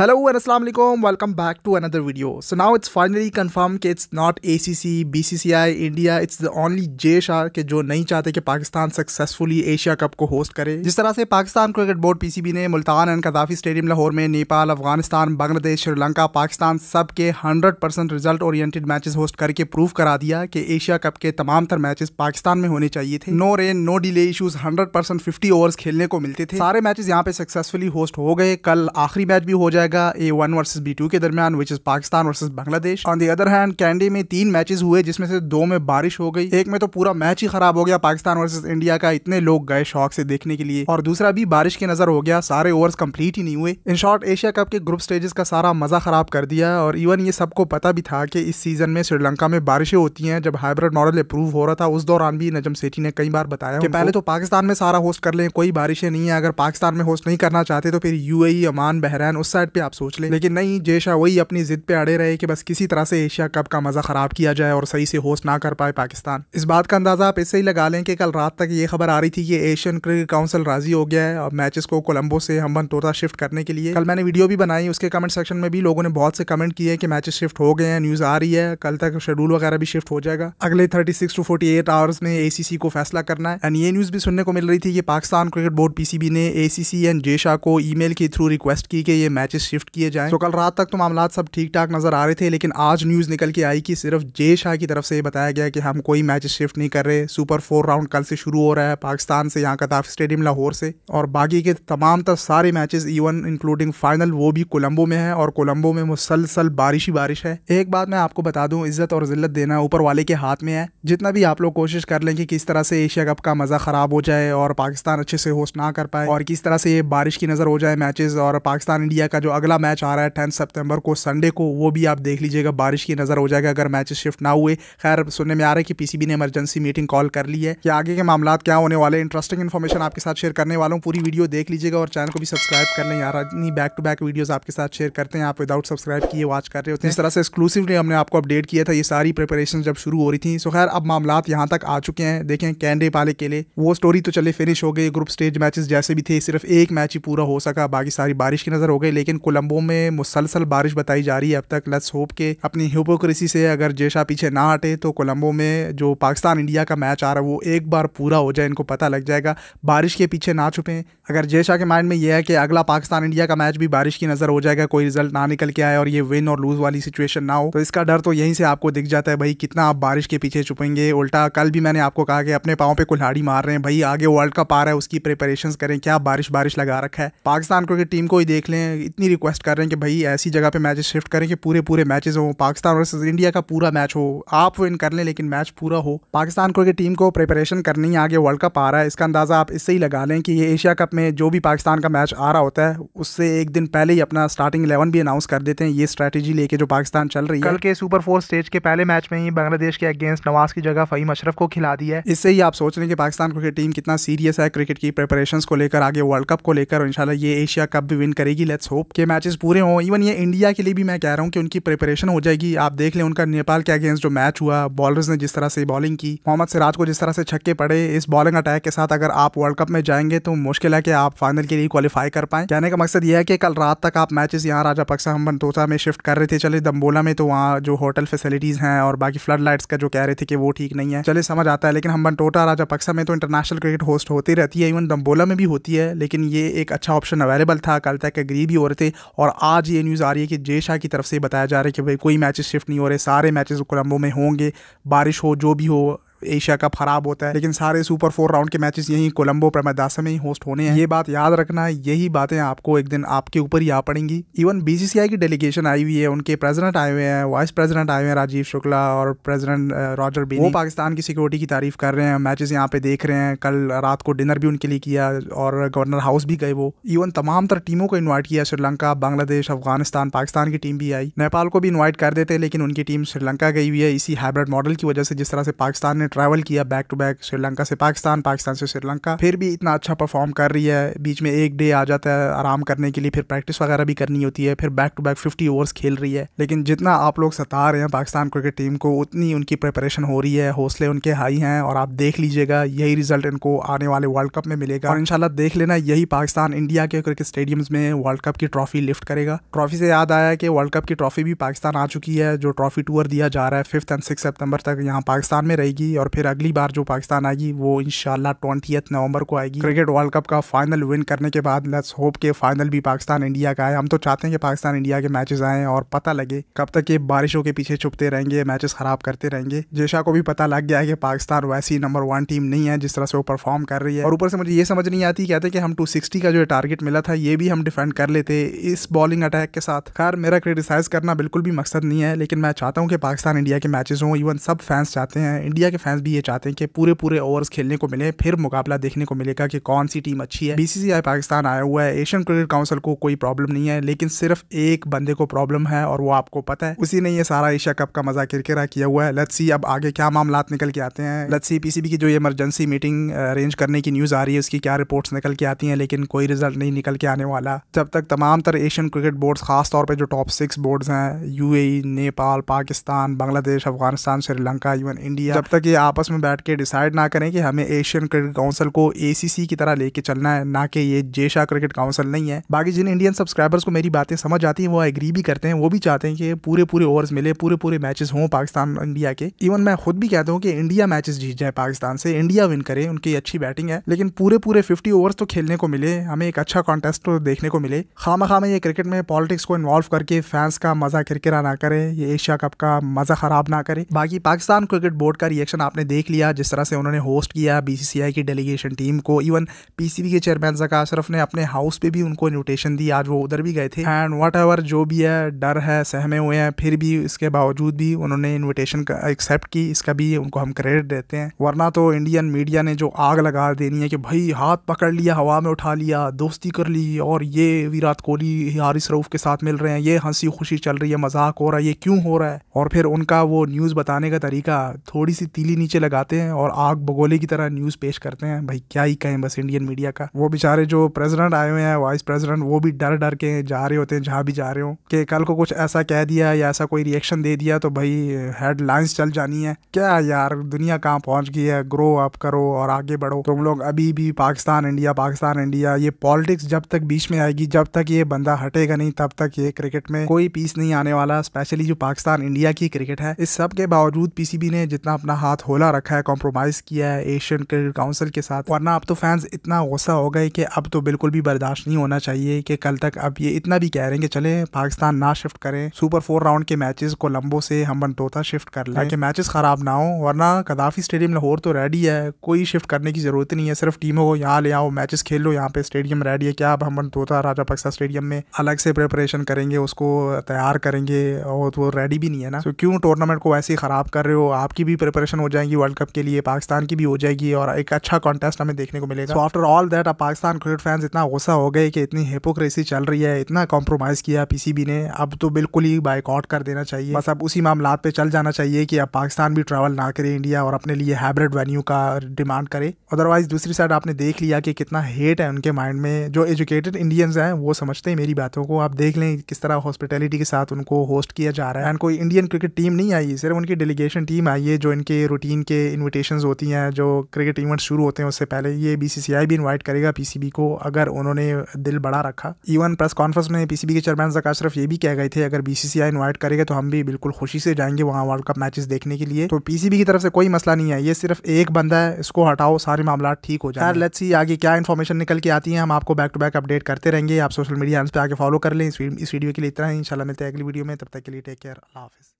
Hello and Assalamu alaikum. Welcome back to another video. So now it's finally confirmed कि it's not ACC BCCI India it's the only Jay Shah के जो नहीं चाहते कि Pakistan successfully Asia cup को host करे जिस तरह से पाकिस्तान क्रिकेट बोर्ड पीसीबी ने Multan and Gaddafi stadium Lahore में नेपाल अफगानिस्तान बांग्लादेश श्रीलंका पाकिस्तान सब के hundred percent result oriented matches host करके प्रूव करा दिया कि एशिया कप के तमाम तर मैचेस पाकिस्तान में होने चाहिए थे no rain no delay issues hundred percent fifty overs खेलने को मिलते थे सारे मैचेस यहाँ पे सक्सेसफुली होस्ट हो गए कल आखिरी मैच भी हो जाए जाएगा A one versus B two के दरमियान which is Pakistan versus Bangladesh on the other hand Kandy में तीन मैचेस हुए जिसमें से दो में बारिश हो गई एक में तो पूरा मैच ही खराब हो गया पाकिस्तान वर्सेज इंडिया का इतने लोग गए शौक से देखने के लिए और दूसरा भी बारिश की नजर हो गया सारे ओवर्स कंप्लीट ही नहीं हुए इन शॉर्ट एशिया कप के ग्रुप स्टेजेस का सारा मजा खराब कर दिया और इवन ये सबको पता भी था कि इस सीजन में श्रीलंका में बारिशें होती हैं जब हाइब्रिड मॉडल अप्रूव हो रहा था उस दौरान भी नजम सेठी ने कई बार बताया कि पहले तो पाकिस्तान में सारा होस्ट कर लें कोई बारिशें नहीं है अगर पाकिस्तान में होस्ट नहीं करना चाहते तो फिर यूएई अमान बहरैन उस साइड पे आप सोच लें लेकिन नहीं जय शाह वही अपनी जिद पे अड़े रहे कि बस किसी तरह से एशिया कप का मजा खराब किया जाए और सही से होस्ट ना कर पाए पाकिस्तान इस बात का अंदाजा आप इससे ही लगा लें कि कल रात तक ये खबर आ रही थी कि एशियन क्रिकेट काउंसिल राजी हो गया है और मैचेस को कोलंबो से हमबन तोता शिफ्ट करने के लिए कल मैंने वीडियो भी बनाई उसके कमेंट सेक्शन में भी लोगों ने बहुत से कमेंट किए कि मैचेस शिफ्ट हो गए हैं न्यूज आ रही है कल तक शेड्यूल वगैरह भी शिफ्ट हो जाएगा अगले थर्टी टू फोर्टी आवर्स में एसीसी को फैसला करना है एंड ये न्यूज भी सुनने को मिल रही थी कि पाकिस्तान क्रिकेट बोर्ड पीसीबी ने एसीसी एंड जेशा को ईमेल के थ्रू रिक्वेस्ट की कि ये मैचेस शिफ्ट किए जाएं तो कल रात तक तो मामला सब ठीक ठाक नज़र आ रहे थे लेकिन आज न्यूज़ निकल के आई कि सिर्फ जय शाह की तरफ से बताया गया कि हम कोई मैच शिफ्ट नहीं कर रहे सुपर फोर राउंड कल से शुरू हो रहा है पाकिस्तान से यहाँ कताफ स्टेडियम लाहौर से और बाकी के तमाम तर सारे मैचेस इवन इंक्लूडिंग फाइनल वो भी कोलंबो में है और कोलंबो में मुसलसल बारिश ही बारिश है एक बात मैं आपको बता दूँ इज्जत और जिल्लत देना ऊपर वाले के हाथ में है जितना भी आप लोग कोशिश कर लें कि किस तरह से एशिया कप का मज़ा ख़राब हो जाए और पाकिस्तान अच्छे से होस्ट ना कर पाए और किस तरह से ये बारिश की नज़र हो जाए मैचेस और पाकिस्तान इंडिया का जो अगला मैच आ रहा है टेंथ सेप्टेम्बर को संडे को वो भी आप देख लीजिएगा बारिश की नज़र हो जाएगा अगर मैचेस शिफ्ट ना हुए खैर सुनने में आ रहा है कि पीसीबी ने इमरजेंसी मीटिंग कॉल कर ली है कि आगे के मामला क्या होने वाले इंटरेस्टिंग इन्फॉर्मेशन आपके साथ शेयर करने वाला हूँ पूरी वीडियो देख लीजिएगा और चैनल को भी सब्सक्राइब कर लें यार इतनी बैक टू बैक वीडियोज़ आपके साथ शेयर करते हैं आप विदाउट सब्सक्राइब किए वॉच कर रहे होते हैं इस तरह से एक्सक्लूसिवली हमने आपको अपडेट किया था ये सारी प्रिपरेशन जब शुरू हो रही थी सो खैर अब मामला यहाँ तक आ चुके हैं देखें कैंडे पाले के लिए वो स्टोरी तो चले फिनिश हो गई ग्रुप स्टेज मैचेस जैसे भी थे सिर्फ एक मैच ही पूरा हो सका बाकी सारी बारिश की नज़र हो गई लेकिन कोलंबो में मुसलसल बारिश बताई जा रही है अब तक लेट्स होप के अपनी ह्यूपोक्रेसी से अगर जेशा पीछे ना हटे तो कोलंबो में जो पाकिस्तान इंडिया का मैच आ रहा है वो एक बार पूरा हो जाए इनको पता लग जाएगा बारिश के पीछे ना छुपें अगर जेशा के माइंड में यह है कि अगला पाकिस्तान इंडिया का मैच भी बारिश की नज़र हो जाएगा कोई रिजल्ट ना निकल के आए और ये विन और लूज वाली सिचुएशन ना हो तो इसका डर तो यहीं से आपको दिख जाता है भाई कितना आप बारिश के पीछे छुपेंगे उल्टा कल भी मैंने आपको कहा कि अपने पाँव पे कुल्हाड़ी मार रहे हैं भाई आगे वर्ल्ड कप आ रहा है उसकी प्रिपरेशन करें क्या बारिश बारिश लगा रखा है पाकिस्तान क्रिकेट टीम को ही देख लें इतनी रिक्वेस्ट कर रहे हैं कि भाई ऐसी जगह पे मैचेस शिफ्ट करें कि पूरे पूरे मैचेस हो पाकिस्तान वर्सेस इंडिया का पूरा मैच हो आप विन कर लें लेकिन मैच पूरा हो पाकिस्तान को टीम को प्रिपरेशन करनी है आगे वर्ल्ड कप आ रहा है इसका अंदाज़ा आप इससे ही लगा लें कि ये एशिया कप में जो भी पाकिस्तान का मैच आ रहा होता है उससे एक दिन पहले ही अपना स्टार्टिंग इलेवन भी अनाउंस कर देते हैं ये स्ट्रैटेजी लेके जो पाकिस्तान चल रही है कल के सुपर फोर स्टेज के पहले मैच में ही बांग्लादेश के अगेंस्ट नवाज की जगह फ़हीम अशरफ को खिला दी है इससे ही आप सोच रहे हैं कि पाकिस्तान क्रिकेट टीम कितना सीरियस है क्रिकेट की प्रिपरेशन को लेकर आगे वर्ल्ड कप को लेकर और इंशाल्लाह ये एशिया कप भी विन करेगी लेट्स होप कि मैचेस पूरे हों इवन ये इंडिया के लिए भी मैं कह रहा हूँ कि उनकी प्रिपरेशन हो जाएगी आप देख लें उनका नेपाल के अगेंस्ट जो मैच हुआ बॉलर्स ने जिस तरह से बॉलिंग की मोहम्मद सिराज को जिस तरह से छक्के पड़े इस बॉलिंग अटैक के साथ अगर आप वर्ल्ड कप में जाएंगे तो मुश्किल है कि आप फाइनल के लिए क्वालिफाई कर पाए कहने का मकसद यह है कि कल रात तक आप मैचेस यहाँ राजा पक्सा हम बनतोसा में शिफ्ट कर रहे थे चले दम्बोला में तो वहाँ जो होटल फैसिलिटीज़ हैं और बाकी फ्लड लाइट्स का जो कह रहे थे कि वो ठीक नहीं है चले समझ आता है लेकिन हम बनटोटा राजा पक्सा में तो इंटरनेशनल क्रिकेट होस्ट होती रहती है इवन दम्बोला में भी होती है लेकिन ये एक अच्छा ऑप्शन अवेलेबल था कल तक एग्री भी हो रहे थे से और आज ये न्यूज़ आ रही है कि जय शाह की तरफ से बताया जा रहा है कि भाई कोई मैचेस शिफ्ट नहीं हो रहे सारे मैचेस कोलंबो में होंगे बारिश हो जो भी हो एशिया कप खराब होता है लेकिन सारे सुपर फोर राउंड के मैचेस यही कोलंबो प्रमदासा में ही होस्ट होने हैं ये बात याद रखना है यही बातें आपको एक दिन आपके ऊपर ही आ पड़ेंगी इवन बीसीसीआई की डेलीगेशन आई हुई है उनके प्रेसिडेंट आए हुए हैं वाइस प्रेसिडेंट आए हुए हैं राजीव शुक्ला और प्रेसिडेंट रॉजर बी वो पाकिस्तान की सिक्योरिटी की तारीफ कर रहे हैं मैचेस यहाँ पे देख रहे हैं कल रात को डिनर भी उनके लिए किया और गवर्नर हाउस भी गए वो इवन तमाम तरह टीमों को इन्वाइट किया श्रीलंका बांग्लादेश अफगानिस्तान पाकिस्तान की टीम भी आई नेपाल को भी इन्वाइट कर देते लेकिन उनकी टीम श्रीलंका गई हुई है इसी हाइब्रिड मॉडल की वजह से जिस तरह से पाकिस्तान ने ने ट्रैवल किया बैक टू बैक श्रीलंका से पाकिस्तान पाकिस्तान से श्रीलंका फिर भी इतना अच्छा परफॉर्म कर रही है बीच में एक डे आ जाता है आराम करने के लिए फिर प्रैक्टिस वगैरह भी करनी होती है फिर back to back fifty overs खेल रही है लेकिन जितना आप लोग सता रहे हैं पाकिस्तान क्रिकेट टीम को उतनी उनकी प्रिपरेशन हो रही है हौसले उनके हाई हैं और आप देख लीजिएगा यही रिजल्ट इनको आने वाले वर्ल्ड कप में मिलेगा और इनशाला देख लेना यही पाकिस्तान इंडिया के क्रिकेट स्टेडियम्स में वर्ल्ड कप की ट्रॉफी लिफ्ट करेगा ट्रॉफी से याद आया कि वर्ल्ड कप की ट्रॉफी भी पाकिस्तान आ चुकी है जो ट्रॉफी टूर दिया जा रहा है फिफ्थ एंड सिक्स सितंबर तक यहाँ पाकिस्तान में रहेगी आएगी और फिर अगली बार जो पाकिस्तान आएगी वो इन ट्वेंटियथ नवंबर को आएगी क्रिकेट वर्ल्ड कप का फाइनल विन करने के बाद लेट्स होप के फाइनल भी पाकिस्तान इंडिया का आए हम तो चाहते हैं कि पाकिस्तान इंडिया के मैचेस आए और पता लगे कब तक ये बारिशों के पीछे छुपते रहेंगे मैचेस खराब करते रहेंगे जेशा को भी पता लग गया है कि पाकिस्तान वैसी नंबर वन टीम नहीं है जिस तरह से वो परफॉर्म कर रही है और ऊपर से मुझे ये समझ नहीं आती कहते कि हम टू सिक्सटी का जो टारगेट मिला था ये भी हम डिफेंड कर लेते इस बॉलिंग अटैक के साथ खैर मेरा क्रिटिसाइज करना बिल्कुल भी मकसद नहीं है लेकिन मैं चाहता हूँ कि पाकिस्तान इंडिया के मैचेस हों इवन सब फैंस चाहते हैं इंडिया के फैंस भी ये चाहते हैं कि पूरे पूरे ओवर्स खेलने को मिले फिर मुकाबला देखने को मिलेगा कि कौन सी टीम अच्छी है बीसीसीआई पाकिस्तान आया हुआ है एशियन क्रिकेट काउंसिल को कोई प्रॉब्लम नहीं है लेकिन सिर्फ एक बंदे को प्रॉब्लम है और वो आपको पता है उसी ने ये सारा एशिया कप का मजा किरकिरा किया हुआ है लेट्स सी अब आगे क्या मामला निकल के आते हैं लेट्स सी पीसीबी की जो इमरजेंसी मीटिंग अरेंज करने की न्यूज़ आ रही है उसकी क्या रिपोर्ट्स निकल के आती हैं लेकिन कोई रिजल्ट नहीं निकल के आने वाला जब तक तमाम तर एशियन क्रिकेट बोर्ड्स खास तौर पर जो टॉप सिक्स बोर्ड्स हैं UAE Nepal Pakistan Bangladesh Afghanistan Sri Lanka even India जब तक ये आपस में बैठ के डिसाइड ना करें कि हमें एशियन क्रिकेट काउंसिल को एसीसी की तरह लेके चलना है ना कि ये जेशा क्रिकेट काउंसिल नहीं है बाकी जिन इंडियन सब्सक्राइबर्स को मेरी बातें समझ आती हैं वो एग्री भी करते हैं वो भी चाहते हैं कि पूरे पूरे ओवर्स मिले पूरे पूरे मैचेस हों पाकिस्तान इंडिया के इवन मैं खुद भी कहता हूँ कि इंडिया मैचेस जीत जाए पाकिस्तान से इंडिया विन करे उनकी अच्छी बैटिंग है लेकिन पूरे पूरे फिफ्टी ओवर्स तो खेलने को मिले हमें एक अच्छा कॉन्टेस्ट तो देखने को मिले खाम खाम ये क्रिकेट में पॉलिटिक्स को इन्वॉल्व करके फैंस का मजा किरकिरा ना करे ये एशिया कप का मजा खराब ना करे बाकी पाकिस्तान क्रिकेट बोर्ड का रिएक्शन आपने देख लिया जिस तरह से उन्होंने होस्ट किया बीसीसीआई की डेलीगेशन टीम को इवन पीसीबी के चेयरमैन जका अशरफ ने अपने हाउस पे भी उनको इन्विटेशन दी आज वो उधर भी गए थे एंड वट जो भी है डर है सहमे हुए हैं फिर भी इसके बावजूद भी उन्होंने इन्विटेशन एक्सेप्ट की इसका भी उनको हम क्रेडिट देते हैं वरना तो इंडियन मीडिया ने जो आग लगा देनी है कि भाई हाथ पकड़ लिया हवा में उठा लिया दोस्ती कर ली और ये विराट कोहली हारिस रऊफ के साथ मिल रहे हैं ये हंसी खुशी चल रही है मजाक हो रहा है ये क्यों हो रहा है और फिर उनका वो न्यूज़ बताने का तरीका थोड़ी सी तीली रस्सी नीचे लगाते हैं और आग बगोले की तरह न्यूज़ पेश करते हैं भाई क्या ही कहें बस इंडियन मीडिया का वो बेचारे जो प्रेसिडेंट आए हुए हैं वाइस प्रेसिडेंट वो भी डर डर के जा रहे होते हैं जहां भी जा रहे हो कि कल को कुछ ऐसा कह दिया या ऐसा कोई रिएक्शन दे दिया तो भाई हेडलाइंस चल जानी है क्या यार दुनिया कहाँ पहुंच गई है ग्रो अप करो और आगे बढ़ो तुम लोग अभी भी पाकिस्तान इंडिया पाकिस्तान इंडिया ये पॉलिटिक्स जब तक बीच में आएगी जब तक ये बंदा हटेगा नहीं तब तक ये क्रिकेट में कोई पीस नहीं आने वाला स्पेशली जो पाकिस्तान इंडिया की क्रिकेट है इस सब के बावजूद पीसीबी ने जितना अपना हाथ झोला रखा है कॉम्प्रोमाइज़ किया है एशियन क्रिकेट काउंसिल के साथ वरना अब तो फैंस इतना गुस्सा हो गए कि अब तो बिल्कुल भी बर्दाश्त नहीं होना चाहिए कि कल तक अब ये इतना भी कह रहे हैं कि चले पाकिस्तान ना शिफ्ट करें सुपर फोर राउंड के मैचेस को लंबो से हम बनतोता शिफ्ट कर लें ताकि मैचेस ख़राब ना हो वरना कदाफी स्टेडियम लाहौर तो रेडी है कोई शिफ्ट करने की ज़रूरत नहीं है सिर्फ टीमों को यहाँ ले आओ मैचेस खेल लो यहाँ पे स्टेडियम रेडी है क्या अब हम बनतोता राजा पक्सा स्टेडियम में अलग से प्रिपरेशन करेंगे उसको तैयार करेंगे और वो रेडी भी नहीं है ना तो क्यों टूर्नामेंट को ऐसे ही ख़राब कर रहे हो आपकी भी प्रिपरेशन हो जाएंगी वर्ल्ड कप के लिए पाकिस्तान की भी हो जाएगी और एक अच्छा कॉन्टेस्ट हमें देखने को मिलेगा आफ्टर ऑल दैट अब पाकिस्तान क्रिकेट फैंस इतना गुस्सा हो गए कि इतनी हिपोक्रेसी चल रही है इतना कॉम्प्रोमाइज़ किया पीसीबी ने अब तो बिल्कुल ही बाइकआउट कर देना चाहिए बस अब उसी मामला पे चल जाना चाहिए कि अब पाकिस्तान भी ट्रैवल ना करे इंडिया और अपने लिए हाइब्रिड वेन्यू का डिमांड करे अदरवाइज दूसरी साइड आपने देख लिया कि कितना हेट है उनके माइंड में जो एजुकेटेड इंडियंस हैं वो समझते हैं मेरी बातों को आप देख लें किस तरह हॉस्पिटैलिटी के साथ उनको होस्ट किया जा रहा है एंड कोई इंडियन क्रिकेट टीम नहीं आई सिर्फ उनकी डेलीगेशन टीम आई है जो इनके रूटीन नाइनटीन के इन्विटेशन होती हैं जो क्रिकेट इवेंट शुरू होते हैं उससे पहले ये बी सी सी आई भी इन्वाइट करेगा पीसीबी को अगर उन्होंने दिल बड़ा रखा इवन प्रेस कॉन्फ्रेंस में पीसीबी के चेयरमैन जका अशरफ ये भी कह गए थे अगर बी सी आई इन्वाइट करेगा तो हम भी बिल्कुल खुशी से जाएंगे वहाँ वर्ल्ड कप मैचेस देखने के लिए तो पीसीबी की तरफ से कोई मसला नहीं है ये सिर्फ एक बंदा है इसको हटाओ सारे मामला ठीक हो जाए लेट्स सी आगे क्या इन्फॉर्मेशन निकल के आती है हम आपको बैक टू बैक अपडेट करते रहेंगे आप सोशल मीडिया पे आगे फॉलो कर लें इस वीडियो के लिए इतना ही इंशाल्लाह मिलते हैं अगली वीडियो में तब तक के लिए टेक केयर अल्लाह हाफिज़